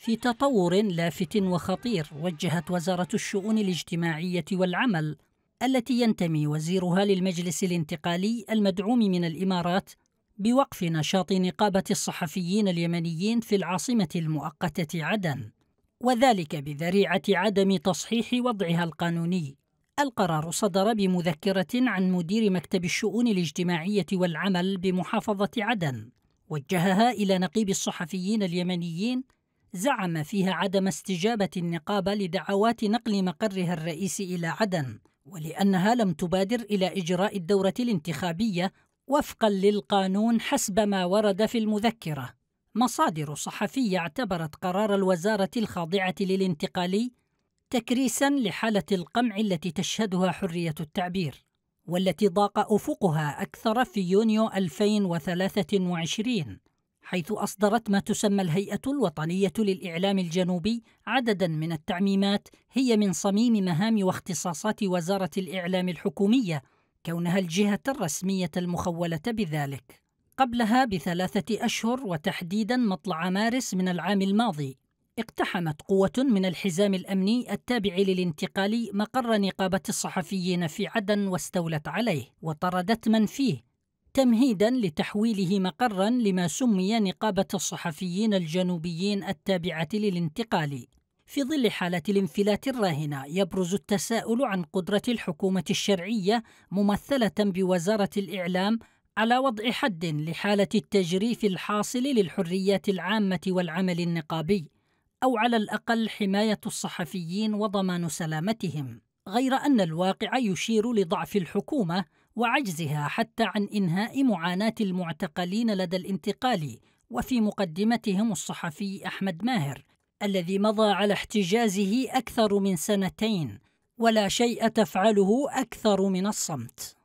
في تطور لافت وخطير وجهت وزارة الشؤون الاجتماعية والعمل التي ينتمي وزيرها للمجلس الانتقالي المدعوم من الإمارات بوقف نشاط نقابة الصحفيين اليمنيين في العاصمة المؤقتة عدن وذلك بذريعة عدم تصحيح وضعها القانوني القرار صدر بمذكرة عن مدير مكتب الشؤون الاجتماعية والعمل بمحافظة عدن وجهها إلى نقيب الصحفيين اليمنيين زعم فيها عدم استجابة النقابة لدعوات نقل مقرها الرئيسي إلى عدن ولأنها لم تبادر إلى إجراء الدورة الانتخابية وفقا للقانون حسب ما ورد في المذكرة مصادر صحفية اعتبرت قرار الوزارة الخاضعة للانتقالي تكريسا لحالة القمع التي تشهدها حرية التعبير والتي ضاق أفقها أكثر في يونيو 2023 حيث أصدرت ما تسمى الهيئة الوطنية للإعلام الجنوبي عددا من التعميمات هي من صميم مهام واختصاصات وزارة الإعلام الحكومية كونها الجهة الرسمية المخولة بذلك قبلها بثلاثة أشهر وتحديدا مطلع مارس من العام الماضي اقتحمت قوة من الحزام الأمني التابع للانتقالي مقر نقابة الصحفيين في عدن واستولت عليه وطردت من فيه تمهيدا لتحويله مقرا لما سمي نقابة الصحفيين الجنوبيين التابعة للانتقال. في ظل حالة الانفلات الراهنة يبرز التساؤل عن قدرة الحكومة الشرعية ممثلة بوزارة الإعلام على وضع حد لحالة التجريف الحاصل للحريات العامة والعمل النقابي، أو على الأقل حماية الصحفيين وضمان سلامتهم. غير أن الواقع يشير لضعف الحكومة وعجزها حتى عن إنهاء معاناة المعتقلين لدى الانتقال وفي مقدمتهم الصحفي أحمد ماهر الذي مضى على احتجازه أكثر من سنتين ولا شيء تفعله أكثر من الصمت